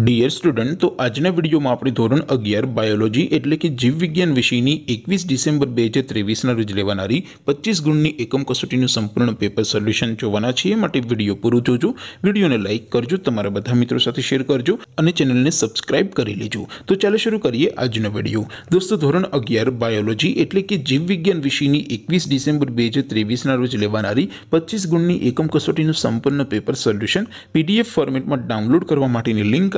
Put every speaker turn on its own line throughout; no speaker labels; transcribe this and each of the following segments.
dear student तो आजने video म आपरी ધોરણ 11 बायोलॉजी એટલે કે જીવવિજ્ઞાન વિષયની 21 ડિસેમ્બર 2023 ના રોજ લેવાણ આરી 25 ગુણની એકમ કસોટીનું સંપૂર્ણ પેપર સોલ્યુશન જોવા ના છે માટે વિડિયો પૂરું જોજો વિડિયોને લાઈક કરજો તમારા બધા મિત્રો સાથે શેર કરજો અને ચેનલને સબ્સ્ક્રાઇબ કરી લેજો તો ચાલો શરૂ કરીએ આજનો વિડિયો દોસ્તો ધોરણ 11 बायोलॉजी એટલે કે જીવવિજ્ઞાન વિષયની 21 ડિસેમ્બર 2023 ના રોજ લેવાણ આરી 25 ગુણની એકમ કસોટીનું સંપૂર્ણ પેપર સોલ્યુશન PDF ફોર્મેટમાં ડાઉનલોડ કરવા માટેની લિંક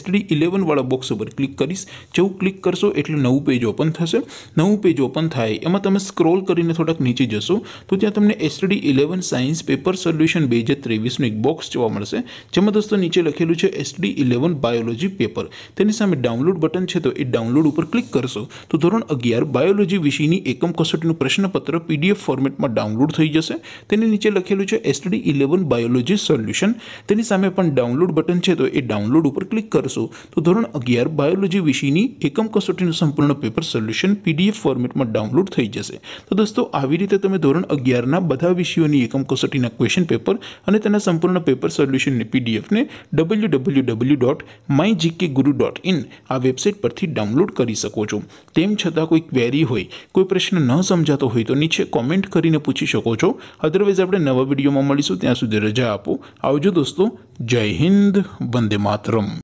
STD 11 વાળો બોક્સ ઉપર ક્લિક કરશો જેવું ક્લિક કરશો એટલે નવું પેજ ઓપન થશે નવું પેજ ઓપન થાય એમાં તમે સ્ક્રોલ કરીને થોડક નીચે જશો તો ત્યાં તમને STD 11 સાયન્સ પેપર સોલ્યુશન 2023 નો એક બોક્સ જોવા મળશે જેમાં દોસ્તો નીચે લખેલું છે STD 11 બાયોલોજી પેપર તેની સામે ડાઉનલોડ બટન છે તો એ ડાઉનલોડ ઉપર ક્લિક કરશો તો ધોરણ 11 બાયોલોજી વિષયની એકમ કસોટીનું પ્રશ્નપત્ર PDF ફોર્મેટમાં ડાઉનલોડ થઈ જશે તેની નીચે લખેલું છે STD 11 બાયોલોજી સોલ્યુશન તેની સામે પણ ડાઉનલોડ બટન છે તો એ ડાઉનલોડ ઉપર ક્લિક તો ધોરણ 11 બાયોલોજી વિષયની એકમ કસોટીનું સંપૂર્ણ પેપર સોલ્યુશન પીડીએફ ફોર્મેટમાં ડાઉનલોડ થઈ જશે તો દોસ્તો આવી રીતે તમે ધોરણ 11 ના બધા વિષયોની એકમ કસોટીના ક્વેશ્ચન પેપર અને તેના સંપૂર્ણ પેપર સોલ્યુશન ને પીડીએફ ને www.mygkguru.in આ વેબસાઈટ પરથી ડાઉનલોડ કરી શકો છો તેમ છતાં કોઈ ક્વેરી હોય કોઈ પ્રશ્ન ન સમજતો હોય તો નીચે કમેન્ટ કરીને પૂછી શકો છો અધરવાઇઝ આપણે નવા વિડિયોમાં મળીશું ત્યાં સુધી રજા આપો આવજો દોસ્તો જય હિન્દ વંદે માતરમ